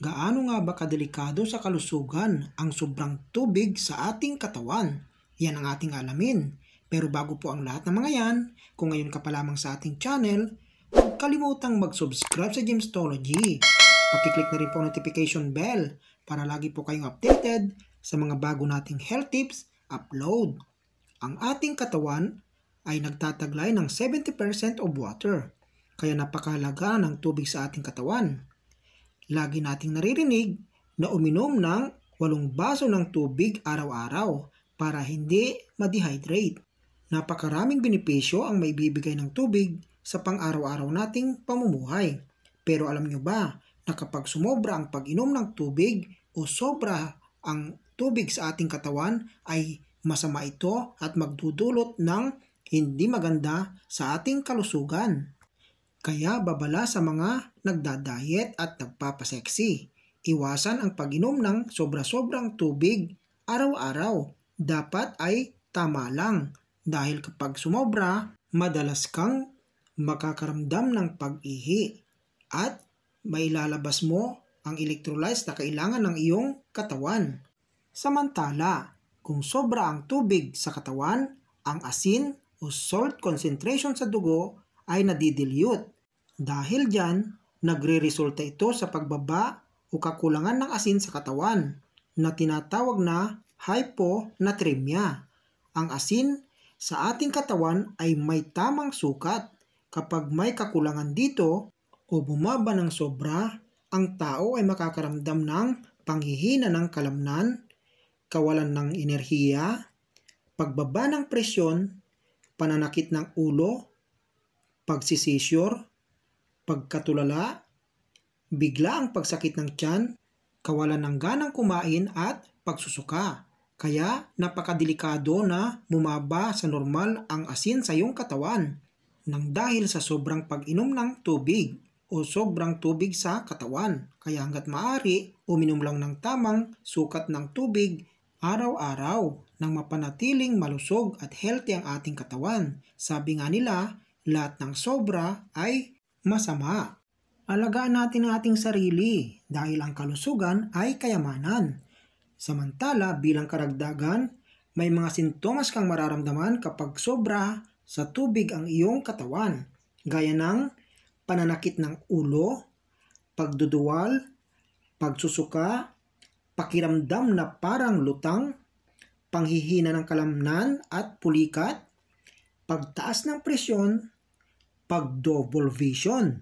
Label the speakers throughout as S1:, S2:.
S1: Gaano nga ba kadelikado sa kalusugan ang sobrang tubig sa ating katawan? Yan ang ating alamin. Pero bago po ang lahat ng mga yan, kung ngayon ka pa lamang sa ating channel, huwag kalimutang mag-subscribe sa Gemstology. Pakiclick na rin po ang notification bell para lagi po kayong updated sa mga bago nating health tips upload. Ang ating katawan ay nagtataglay ng 70% of water, kaya napakahalaga ng tubig sa ating katawan. Lagi nating naririnig na uminom ng walong baso ng tubig araw-araw para hindi ma-dehydrate. Napakaraming benepisyo ang maibibigay ng tubig sa pang-araw-araw nating pamumuhay. Pero alam nyo ba na kapag sumobra ang pag-inom ng tubig o sobra ang tubig sa ating katawan ay masama ito at magdudulot ng hindi maganda sa ating kalusugan. Kaya babala sa mga nagda-diet at nagpapaseksi. Iwasan ang pag-inom ng sobra-sobrang tubig araw-araw. Dapat ay tama lang dahil kapag sumobra, madalas kang makakaramdam ng pag-ihi at mailalabas mo ang electrolytes na kailangan ng iyong katawan. Samantala, kung sobra ang tubig sa katawan, ang asin o salt concentration sa dugo ay nadidilute. Dahil dyan, nagre-resulta ito sa pagbaba o kakulangan ng asin sa katawan na tinatawag na hyponatremia. Ang asin sa ating katawan ay may tamang sukat. Kapag may kakulangan dito o bumaba ng sobra, ang tao ay makakaramdam ng panghihina ng kalamnan, kawalan ng enerhiya, pagbaba ng presyon, pananakit ng ulo, pagsisisyor, pagkatulala, bigla ang pagsakit ng tiyan, kawalan ng ganang kumain at pagsusuka. Kaya napakadelikado na bumaba sa normal ang asin sa iyong katawan nang dahil sa sobrang pag-inom ng tubig o sobrang tubig sa katawan. Kaya hanggat maaari, uminom lang ng tamang sukat ng tubig araw-araw nang mapanatiling malusog at healthy ang ating katawan. Sabi nga nila, lahat ng sobra ay masama. Alagaan natin ang ating sarili dahil ang kalusugan ay kayamanan. Samantala bilang karagdagan, may mga sintomas kang mararamdaman kapag sobra sa tubig ang iyong katawan, gaya ng pananakit ng ulo, pagduduwal, pagsusuka, pakiramdam na parang lutang, panghihina ng kalamnan at pulikat, pagtaas ng presyon, pagdouble vision,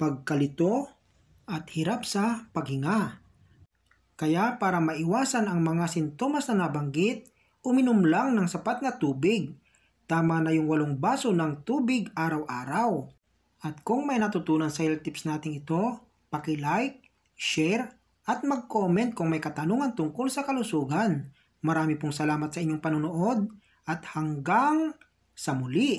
S1: pagkalito at hirap sa paghinga. Kaya para maiwasan ang mga sintomas na nabanggit, uminom lang ng sapat na tubig. Tama na yung walong baso ng tubig araw-araw. At kung may natutunan sa health tips natin ito, paki-like, share, at mag-comment kung may katanungan tungkol sa kalusugan. Marami pong salamat sa inyong panunood at hanggang sa muli.